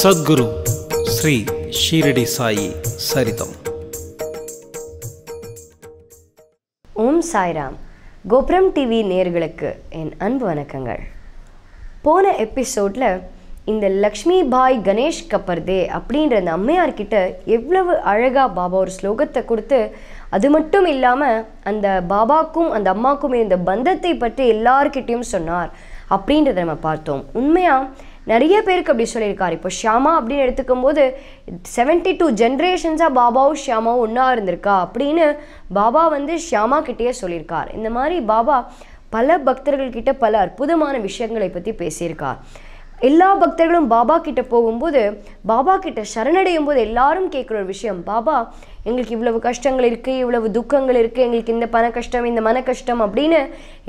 சத்குரு ஸ்ரீ ஷீரடி சாயி சரிதம் ஓம் சாய்ராம் கோபுரம் டிவி நேர்களுக்கு என் அன்பு வணக்கங்கள் போன எபிசோடில் இந்த லக்ஷ்மி பாய் கணேஷ் கப்பர்தே அப்படின்ற அந்த அம்மையார்கிட்ட எவ்வளவு அழகாக பாபா ஒரு ஸ்லோகத்தை கொடுத்து அது மட்டும் இல்லாமல் அந்த பாபாக்கும் அந்த அம்மாக்கும் இருந்த பந்தத்தை பற்றி எல்லார்கிட்டேயும் சொன்னார் அப்படின்றத நம்ம பார்த்தோம் உண்மையாக நிறைய பேருக்கு அப்படி சொல்லியிருக்காரு இப்போ ஷியாமா அப்படின்னு எடுத்துக்கும் போது செவன்டி டூ ஜென்ரேஷன்ஸாக பாபாவும் ஷியாமாவும் ஒன்றா இருந்திருக்கா அப்படின்னு பாபா வந்து ஷியாமா கிட்டேயே சொல்லியிருக்கார் இந்த மாதிரி பாபா பல பக்தர்கள்கிட்ட பல அற்புதமான விஷயங்களை பற்றி பேசியிருக்கார் எல்லா பக்தர்களும் பாபா கிட்ட போகும்போது பாபா கிட்ட சரணடையும் போது எல்லாரும் கேட்குற ஒரு விஷயம் பாபா எங்களுக்கு இவ்வளவு கஷ்டங்கள் இருக்குது இவ்வளவு துக்கங்கள் இருக்குது எங்களுக்கு இந்த பண கஷ்டம் இந்த மன கஷ்டம் அப்படின்னு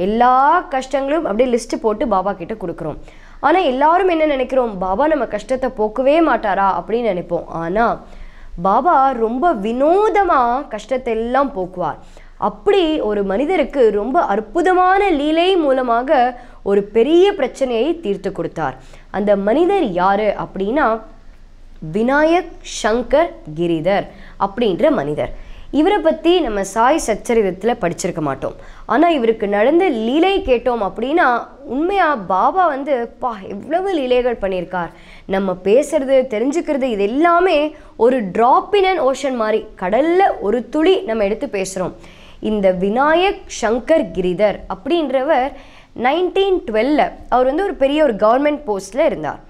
எல்லா கஷ்டங்களும் அப்படியே லிஸ்ட்டு போட்டு பாபா கிட்ட கொடுக்குறோம் ஆனால் எல்லாரும் என்ன நினைக்கிறோம் பாபா நம்ம கஷ்டத்தை போக்கவே மாட்டாரா அப்படின்னு நினைப்போம் ஆனால் பாபா ரொம்ப வினோதமாக கஷ்டத்தை எல்லாம் போக்குவார் அப்படி ஒரு மனிதருக்கு ரொம்ப அற்புதமான லீலை மூலமாக ஒரு பெரிய பிரச்சனையை தீர்த்து கொடுத்தார் அந்த மனிதர் யார் அப்படின்னா விநாயக் சங்கர் கிரிதர் அப்படின்ற மனிதர் இவரை பற்றி நம்ம சாய் சச்சரிதத்தில் படிச்சிருக்க மாட்டோம் ஆனால் இவருக்கு நடந்த லீலை கேட்டோம் அப்படின்னா உண்மையாக பாபா வந்து பா எவ்வளவு லீலைகள் பண்ணியிருக்கார் நம்ம பேசுறது தெரிஞ்சுக்கிறது இது எல்லாமே ஒரு ட்ராப் இன் அண்ட் ஓஷன் மாதிரி கடலில் ஒரு துளி நம்ம எடுத்து பேசுகிறோம் இந்த விநாயக் சங்கர் கிரிதர் அப்படின்றவர் நைன்டீன் டுவெல்ல அவர் வந்து ஒரு பெரிய ஒரு கவர்மெண்ட் போஸ்ட்டில் இருந்தார்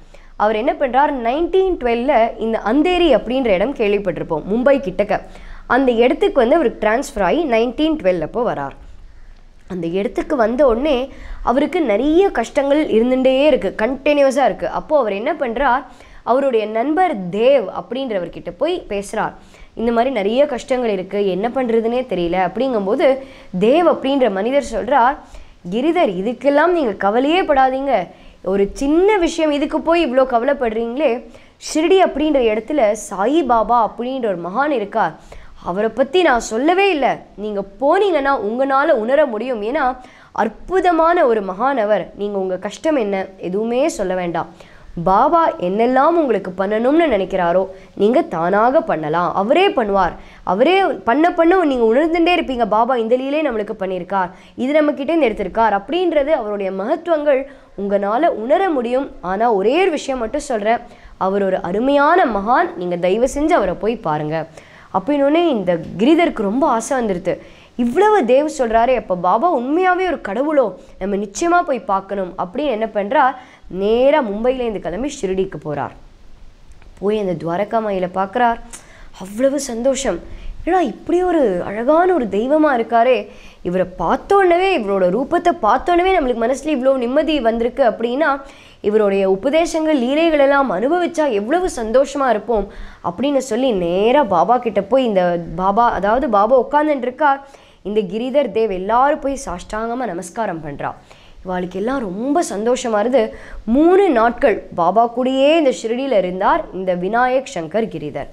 அவர் என்ன பண்ணுறார் நைன்டீன் டுவெல்ல இந்த அந்தேரி அப்படின்ற இடம் கேள்விப்பட்டிருப்போம் மும்பை கிட்டக்க அந்த இடத்துக்கு வந்து அவருக்கு டிரான்ஸ்ஃபர் ஆகி நைன்டீன் டுவெல் அப்போ வரார் அந்த இடத்துக்கு வந்த உடனே அவருக்கு நிறைய கஷ்டங்கள் இருந்துகிட்டே இருக்குது கண்டினியூஸாக இருக்குது அப்போது அவர் என்ன பண்ணுறார் அவருடைய நண்பர் தேவ் அப்படின்றவர்கிட்ட போய் பேசுகிறார் இந்த மாதிரி நிறைய கஷ்டங்கள் இருக்குது என்ன பண்ணுறதுனே தெரியல அப்படிங்கும்போது தேவ் அப்படின்ற மனிதர் சொல்கிறார் கிரிதர் இதுக்கெல்லாம் நீங்கள் கவலையே படாதீங்க ஒரு சின்ன விஷயம் இதுக்கு போய் இவ்வளோ கவலைப்படுறீங்களே ஷிர்டி அப்படின்ற இடத்துல சாயி பாபா அப்படின்ற ஒரு மகான் இருக்கார் அவரை பற்றி நான் சொல்லவே இல்லை நீங்கள் போனீங்கன்னா உங்களால் உணர முடியும் ஏன்னா அற்புதமான ஒரு மகானவர் நீங்கள் உங்கள் கஷ்டம் என்ன எதுவுமே சொல்ல வேண்டாம் பாபா என்னெல்லாம் உங்களுக்கு பண்ணணும்னு நினைக்கிறாரோ நீங்கள் தானாக பண்ணலாம் அவரே பண்ணுவார் அவரே பண்ண பண்ண நீங்கள் உணர்ந்துட்டே இருப்பீங்க பாபா இந்த லீலே நம்மளுக்கு பண்ணியிருக்கார் இது நம்மக்கிட்டே எடுத்திருக்கார் அப்படின்றது அவருடைய மகத்துவங்கள் உங்களால் உணர முடியும் ஆனால் ஒரே ஒரு விஷயம் மட்டும் சொல்கிறேன் அவர் ஒரு அருமையான மகான் நீங்கள் தயவு செஞ்சு அவரை போய் பாருங்கள் அப்படின்னோடனே இந்த கிரிதருக்கு ரொம்ப ஆசை வந்துடுது இவ்வளவு தேவ் சொல்கிறாரு அப்போ பாபா உண்மையாகவே ஒரு கடவுளோ நம்ம நிச்சயமாக போய் பார்க்கணும் அப்படின்னு என்ன பண்ணுறார் நேராக மும்பையிலேருந்து கிளம்பி ஷிரடிக்கு போகிறார் போய் அந்த துவாரகா மயில பார்க்குறார் அவ்வளவு சந்தோஷம் ஏன்னா இப்படி ஒரு அழகான ஒரு தெய்வமாக இருக்காரே இவரை பார்த்தோன்னவே இவரோட ரூபத்தை பார்த்தோன்னவே நம்மளுக்கு மனசில் இவ்வளோ நிம்மதி வந்திருக்கு அப்படின்னா இவருடைய உபதேசங்கள் லீலைகள் எல்லாம் அனுபவிச்சா எவ்வளவு சந்தோஷமாக இருப்போம் அப்படின்னு சொல்லி நேராக பாபா கிட்ட போய் இந்த பாபா அதாவது பாபா உட்காந்துட்டுருக்கா இந்த கிரிதர் தேவ் எல்லாரும் போய் சாஷ்டாங்கமாக நமஸ்காரம் பண்ணுறா இவாளுக்கு எல்லாம் ரொம்ப சந்தோஷமாக இருந்து மூணு நாட்கள் பாபா கூடயே இந்த ஷிரடியில் இருந்தார் இந்த விநாயக் சங்கர் கிரிதர்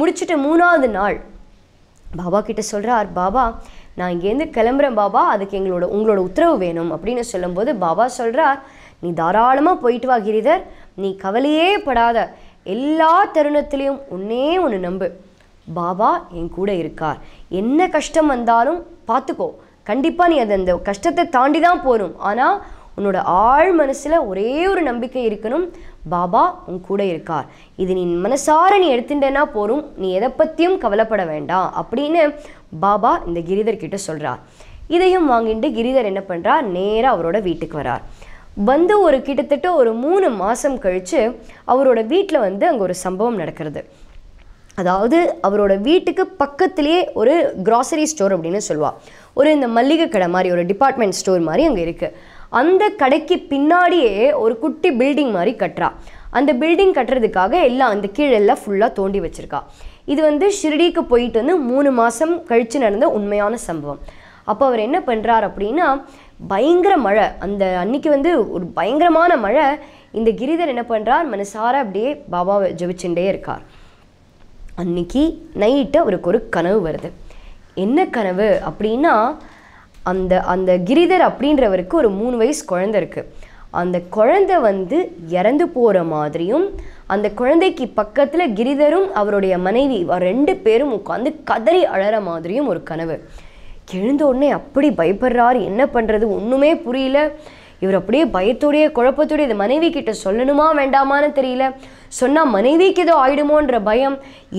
முடிச்சுட்டு மூணாவது நாள் பாபா கிட்ட சொல்கிறார் பாபா நான் இங்கேருந்து கிளம்புறேன் பாபா அதுக்கு எங்களோட உங்களோட உத்தரவு வேணும் அப்படின்னு சொல்லும்போது பாபா சொல்கிறார் நீ தாராளமாக போயிட்டு வா கிரிதர் நீ கவலையே படாத எல்லா தருணத்திலையும் உன்னே ஒன்று நம்பு பாபா என் கூட இருக்கார் என்ன கஷ்டம் வந்தாலும் பார்த்துக்கோ கண்டிப்பாக நீ அது அந்த கஷ்டத்தை தாண்டி தான் போகணும் ஆனால் உன்னோட ஆழ் மனசில் ஒரே ஒரு நம்பிக்கை இருக்கணும் பாபா உன் கூட இருக்கார் இது நீ மனசார நீ எடுத்துட்டேன்னா போகும் நீ எதை பற்றியும் கவலைப்பட வேண்டாம் அப்படின்னு பாபா இந்த கிரிதர் சொல்கிறார் இதையும் வாங்கிட்டு கிரிதர் என்ன பண்ணுறார் நேராக அவரோட வீட்டுக்கு வரார் வந்து ஒரு கிட்டத்தட்ட ஒரு மூணு மாதம் கழித்து அவரோட வீட்டில் வந்து அங்கே ஒரு சம்பவம் நடக்கிறது அதாவது அவரோட வீட்டுக்கு பக்கத்துலேயே ஒரு க்ராசரி ஸ்டோர் அப்படின்னு சொல்லுவாள் ஒரு இந்த மல்லிகை கடை மாதிரி ஒரு டிபார்ட்மெண்ட் ஸ்டோர் மாதிரி அங்கே இருக்குது அந்த கடைக்கு பின்னாடியே ஒரு குட்டி பில்டிங் மாதிரி கட்டுறா அந்த பில்டிங் கட்டுறதுக்காக எல்லாம் அந்த கீழெல்லாம் ஃபுல்லாக தோண்டி வச்சுருக்கா இது வந்து ஷிர்டிக்கு போயிட்டு வந்து மூணு மாதம் கழித்து நடந்த உண்மையான சம்பவம் அப்போ அவர் என்ன பண்ணுறார் அப்படின்னா பயங்கர மழை அந்த அன்னைக்கு வந்து ஒரு பயங்கரமான மழை இந்த கிரிதர் என்ன பண்ணுறார் மனசார அப்படியே பாபாவை ஜபிச்சுட்டே இருக்கார் அன்னைக்கு நைட்டு அவருக்கு ஒரு கனவு வருது என்ன கனவு அப்படின்னா அந்த அந்த கிரிதர் அப்படின்றவருக்கு ஒரு மூணு வயசு குழந்த இருக்குது அந்த குழந்தை வந்து இறந்து போகிற மாதிரியும் அந்த குழந்தைக்கு பக்கத்தில் கிரிதரும் அவருடைய மனைவி ரெண்டு பேரும் உட்காந்து கதறி அழற மாதிரியும் ஒரு கனவு எழுந்த உடனே அப்படி பயப்படுறார் என்ன பண்ணுறது ஒன்றுமே புரியல இவர் அப்படியே பயத்தோடைய குழப்பத்தோடைய இது மனைவி கிட்ட சொல்லணுமா வேண்டாமான்னு தெரியல சொன்னால் மனைவிக்கு ஏதோ ஆயிடுமோன்ற பயம்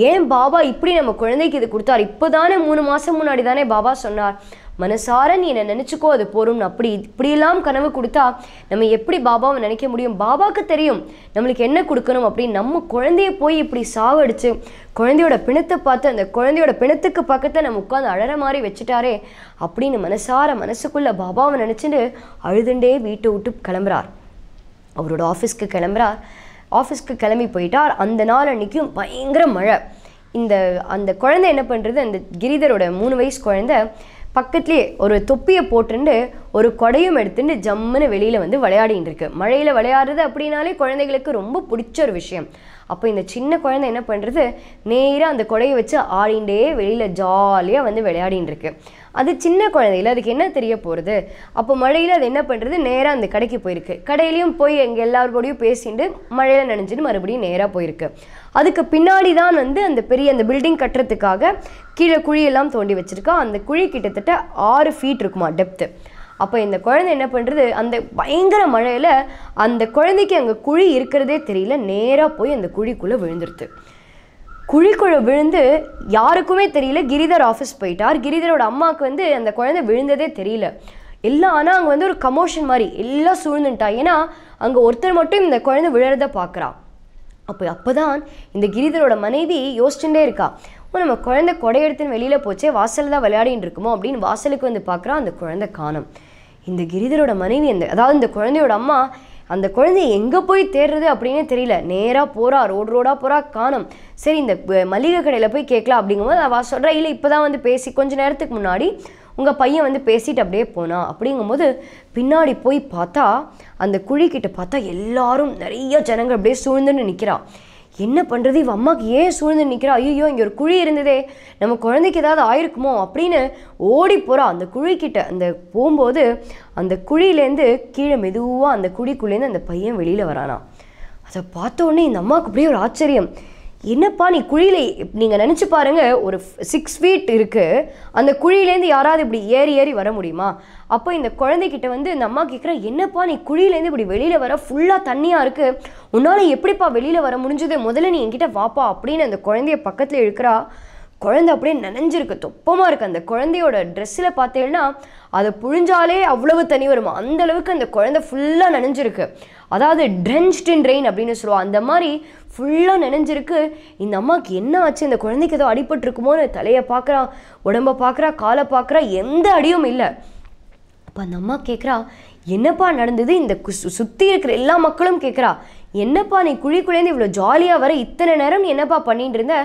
ஏன் பாபா இப்படி நம்ம குழந்தைக்கு இது கொடுத்தார் இப்போ தானே மூணு மாதம் முன்னாடி தானே பாபா சொன்னார் மனசார நீ என்னை நினச்சிக்கோ அது போரும் அப்படி இப்படியெல்லாம் கனவு கொடுத்தா நம்ம எப்படி பாபாவை நினைக்க முடியும் பாபாவுக்கு தெரியும் நம்மளுக்கு என்ன கொடுக்கணும் அப்படின்னு நம்ம குழந்தைய போய் இப்படி சாவடிச்சு குழந்தையோட பிணத்தை பார்த்து அந்த குழந்தையோட பிணத்துக்கு பக்கத்தை நம்ம உட்காந்து அழற மாதிரி வச்சுட்டாரே அப்படின்னு மனசார மனசுக்குள்ளே பாபாவை நினச்சிட்டு அழுதுண்டே வீட்டை விட்டு கிளம்புறார் அவரோட ஆஃபீஸ்க்கு கிளம்புறார் ஆஃபீஸ்க்கு கிளம்பி போயிட்டார் அந்த நாள் அன்றைக்கும் பயங்கர மழை இந்த அந்த குழந்தை என்ன பண்ணுறது அந்த கிரிதரோட மூணு வயசு குழந்தை பக்கத்துலேயே ஒரு தொப்பியை போட்டுண்டு ஒரு கொடையும் எடுத்துட்டு ஜம்முன்னு வெளியில் வந்து விளையாடின்னு இருக்கு மழையில் விளையாடுறது அப்படின்னாலே குழந்தைகளுக்கு ரொம்ப பிடிச்ச ஒரு விஷயம் அப்போ இந்த சின்ன குழந்தை என்ன பண்ணுறது நேராக அந்த கொடையை வச்சு ஆடிண்டே வெளியில் ஜாலியாக வந்து விளையாடின்னு இருக்கு அது சின்ன குழந்தையில அதுக்கு என்ன தெரிய போகிறது அப்போ மழையில் அது என்ன பண்ணுறது நேராக அந்த கடைக்கு போயிருக்கு கடையிலையும் போய் எங்கள் எல்லாரோடையும் பேசிட்டு மழையில் நினைஞ்சிட்டு மறுபடியும் நேராக போயிருக்கு அதுக்கு பின்னாடி தான் வந்து அந்த பெரிய அந்த பில்டிங் கட்டுறதுக்காக கீழே குழியெல்லாம் தோண்டி வச்சுருக்கா அந்த குழி கிட்டத்தட்ட ஆறு ஃபீட் இருக்குமா டெப்த்து அப்போ இந்த குழந்தை என்ன பண்ணுறது அந்த பயங்கர மழையில் அந்த குழந்தைக்கு அங்கே குழி இருக்கிறதே தெரியல நேராக போய் அந்த குழிக்குள்ளே விழுந்துருது குழிக்குள்ளே விழுந்து யாருக்குமே தெரியல கிரிதர் ஆஃபீஸ் போயிட்டார் கிரிதரோட அம்மாவுக்கு வந்து அந்த குழந்தை விழுந்ததே தெரியல எல்லாம் ஆனால் அங்கே வந்து ஒரு கமோஷன் மாதிரி எல்லாம் சூழ்ந்துட்டா ஏன்னா அங்கே ஒருத்தர் மட்டும் இந்த குழந்தை விழுறத பார்க்குறா அப்போ அப்போ தான் இந்த கிரிதரோட மனைவி யோசிச்சுட்டே இருக்கா ஓ நம்ம குழந்தை கொடையெடுத்துன்னு வெளியில் போச்சே வாசலில் தான் விளையாடின்னு இருக்குமோ அப்படின்னு வாசலுக்கு வந்து பார்க்குறா அந்த குழந்தை காணும் இந்த கிரிதரோட மனைவி அந்த அதாவது இந்த குழந்தையோட அம்மா அந்த குழந்தைய எங்கே போய் தேடுறது அப்படின்னே தெரியல நேராக போகிறா ரோடு ரோடாக போகிறா காணும் சரி இந்த மளிகை கடையில் போய் கேட்கலாம் அப்படிங்கும்போது அவள் சொல்கிறா இல்லை இப்போ தான் வந்து பேசி கொஞ்சம் நேரத்துக்கு முன்னாடி உங்கள் பையன் வந்து பேசிட்டு அப்படியே போனா அப்படிங்கும்போது பின்னாடி போய் பார்த்தா அந்த குழிக்கிட்ட பார்த்தா எல்லாரும் நிறைய ஜனங்கள் அப்படியே சூழ்ந்துன்னு நிற்கிறாள் என்ன பண்ணுறது இவன் அம்மாவுக்கு ஏன் சூழ்ந்து நிற்கிறா ஐயோ இங்கே ஒரு குழி இருந்ததே நம்ம குழந்தைக்கு ஏதாவது ஆயிருக்குமோ அப்படின்னு ஓடி போகிறா அந்த குழிக்கிட்ட அந்த போகும்போது அந்த குழியிலேருந்து கீழே மெதுவாக அந்த குழிக்குள்ளேருந்து அந்த பையன் வெளியில் வரானா அதை பார்த்த உடனே இந்த அம்மாவுக்கு அப்படியே ஒரு ஆச்சரியம் என்னப்பா நீ குழியில் நீங்கள் நினச்சி பாருங்கள் ஒரு சிக்ஸ் ஃபீட் இருக்குது அந்த குழியிலேருந்து யாராவது இப்படி ஏறி ஏறி வர முடியுமா அப்போ இந்த குழந்தைகிட்ட வந்து இந்த அம்மா கேட்குறா என்னப்பா நீ குழியிலேருந்து இப்படி வெளியில் வர ஃபுல்லாக தண்ணியாக இருக்குது உன்னால் எப்படிப்பா வெளியில் வர முடிஞ்சது முதல்ல நீ என்கிட்ட வாப்பா அப்படின்னு அந்த குழந்தைய பக்கத்தில் இருக்கிறா குழந்தை அப்படியே நனைஞ்சிருக்கு தொப்பமாக இருக்குது அந்த குழந்தையோட ட்ரெஸ்ஸில் பார்த்தீங்கன்னா அதை புழிஞ்சாலே அவ்வளவு தனி வருமா அந்தளவுக்கு அந்த குழந்தை ஃபுல்லாக நனைஞ்சிருக்கு அதாவது ட்ரென்ச்ட் இன் ரெயின் அப்படின்னு சொல்லுவோம் அந்த மாதிரி ஃபுல்லாக நினைஞ்சிருக்கு இந்த அம்மாவுக்கு என்ன ஆச்சு இந்த குழந்தைக்கு ஏதோ அடிபட்டுருக்குமோன்னு தலையை பார்க்குறா உடம்பை பார்க்குறா காலை பார்க்குறா எந்த அடியும் இல்லை அப்போ அந்த அம்மா கேட்குறா என்னப்பா நடந்தது இந்த சுற்றி இருக்கிற எல்லா மக்களும் கேட்குறா என்னப்பா நீ குழிக்குள்ளேருந்து இவ்வளோ ஜாலியாக வர இத்தனை நேரம் என்னப்பா பண்ணிட்டு இருந்த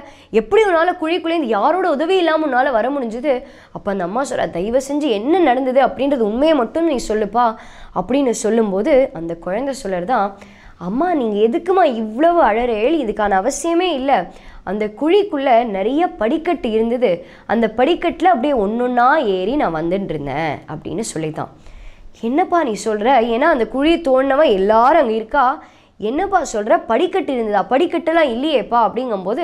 எப்படி உன்னால் குழிக்குள்ளேருந்து யாரோட உதவி இல்லாமல் உன்னால் வர முடிஞ்சுது அப்போ அந்த அம்மா சொல்கிறா தயவு செஞ்சு என்ன நடந்தது அப்படின்றது உண்மையை மட்டும் நீ சொல்லுப்பா அப்படின்னு சொல்லும்போது அந்த குழந்தை தான் அம்மா நீங்கள் எதுக்குமா இவ்வளவு அழறேல் இதுக்கான அவசியமே இல்லை அந்த குழிக்குள்ளே நிறைய படிக்கட்டு இருந்தது அந்த படிக்கட்டில் அப்படியே ஒன்று ஒன்றா ஏறி நான் வந்துட்டு இருந்தேன் அப்படின்னு சொல்லித்தான் என்னப்பா நீ சொல்கிற ஏன்னா அந்த குழி தோணவன் எல்லாரும் அங்கே இருக்கா என்னப்பா சொல்கிற படிக்கட்டு இருந்ததா படிக்கட்டெல்லாம் இல்லையேப்பா அப்படிங்கும்போது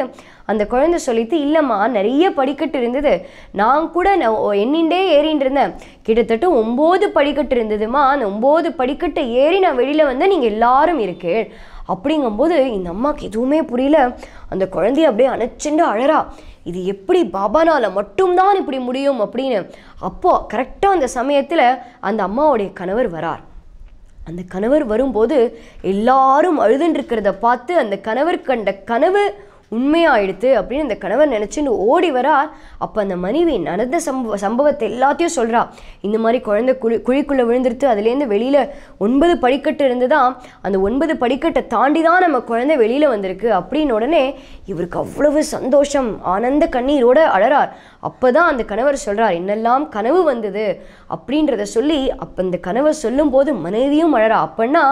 அந்த குழந்தை சொல்லிட்டு இல்லைம்மா நிறைய படிக்கட்டு இருந்தது நான் கூட நான் எண்ணிண்டே ஏறின்னு இருந்தேன் கிட்டத்தட்ட ஒம்பது படிக்கட்டு இருந்ததுமா அந்த ஒம்பது படிக்கட்டு ஏறி நான் வெளியில் வந்தேன் நீங்கள் எல்லாரும் இருக்கேன் அப்படிங்கும்போது இந்த அம்மாவுக்கு எதுவுமே புரியல அந்த குழந்தைய அப்படியே அணைச்சுண்டு அழறா இது எப்படி பாபானால் மட்டும்தான் இப்படி முடியும் அப்படின்னு அப்போது கரெக்டாக அந்த சமயத்தில் அந்த அம்மாவுடைய கணவர் வரார் அந்த கணவர் வரும்போது எல்லாரும் அழுதுன்னு இருக்கிறத பார்த்து அந்த கணவர் கண்ட கனவு உண்மையாயிடுத்து அப்படின்னு அந்த கணவர் நினச்சின்னு ஓடி வரார் அப்போ அந்த மனைவி நடந்த சம்பவ சம்பவத்தை எல்லாத்தையும் சொல்கிறா இந்த மாதிரி குழந்தை குழி குழிக்குள்ளே விழுந்துருத்து அதுலேருந்து வெளியில் ஒன்பது படிக்கட்டு இருந்து தான் அந்த ஒன்பது படிக்கட்டை தாண்டி தான் நம்ம குழந்தை வெளியில் வந்திருக்கு அப்படின்னு உடனே இவருக்கு அவ்வளவு சந்தோஷம் ஆனந்த கண்ணீரோடு அழறார் அப்போ தான் அந்த கணவர் சொல்கிறார் என்னெல்லாம் கனவு வந்தது அப்படின்றத சொல்லி அப்போ அந்த கனவை சொல்லும்போது மனைவியும் அழறா அப்படின்னா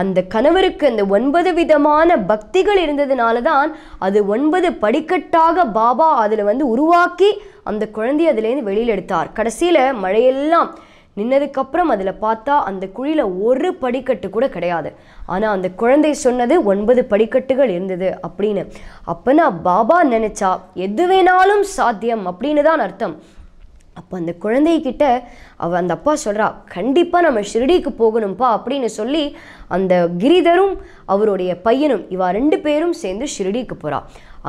அந்த கணவருக்கு அந்த ஒன்பது விதமான பக்திகள் இருந்ததுனால தான் அது ஒன்பது படிக்கட்டாக பாபா அதில் வந்து உருவாக்கி அந்த குழந்தைய அதுலேருந்து வெளியில் எடுத்தார் கடைசியில் மழையெல்லாம் நின்னதுக்கப்புறம் அதில் பார்த்தா அந்த குழியில் ஒரு படிக்கட்டு கூட கிடையாது ஆனால் அந்த குழந்தை சொன்னது ஒன்பது படிக்கட்டுகள் இருந்தது அப்படின்னு நான் பாபா நினச்சா எது வேணாலும் சாத்தியம் அப்படின்னு தான் அர்த்தம் அப்போ அந்த குழந்தைகிட்ட அவள் அந்த அப்பா சொல்கிறா கண்டிப்பாக நம்ம ஷிரடிக்கு போகணும்ப்பா அப்படின்னு சொல்லி அந்த கிரிதரும் அவருடைய பையனும் இவா ரெண்டு பேரும் சேர்ந்து ஷிரடிக்கு போகிறா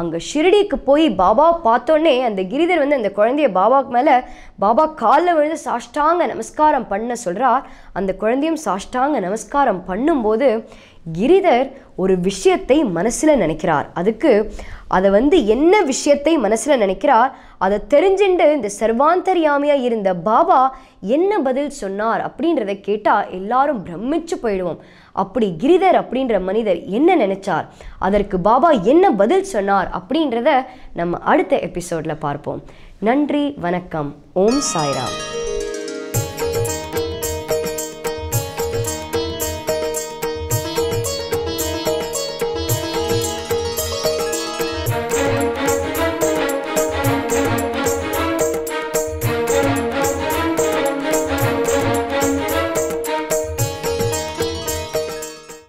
அங்கே ஷிரடிக்கு போய் பாபா பார்த்தோன்னே அந்த கிரிதர் வந்து அந்த குழந்தைய பாபாவுக்கு மேலே பாபா காலில் விழுந்து சாஷ்டாங்க நமஸ்காரம் பண்ண சொல்கிறா அந்த குழந்தையும் சாஷ்டாங்க நமஸ்காரம் பண்ணும்போது கிரிதர் ஒரு விஷயத்தை மனசில் நினைக்கிறார் அதுக்கு அதை வந்து என்ன விஷயத்தை மனசில் நினைக்கிறார் அதை தெரிஞ்சுண்டு இந்த சர்வாந்தரியாமியாக இருந்த பாபா என்ன பதில் சொன்னார் அப்படின்றத கேட்டால் எல்லாரும் பிரமிச்சு போயிடுவோம் அப்படி கிரிதர் அப்படின்ற மனிதர் என்ன நினைச்சார் அதற்கு பாபா என்ன பதில் சொன்னார் அப்படின்றத நம்ம அடுத்த எபிசோடில் பார்ப்போம் நன்றி வணக்கம் ஓம் சாய்ராம்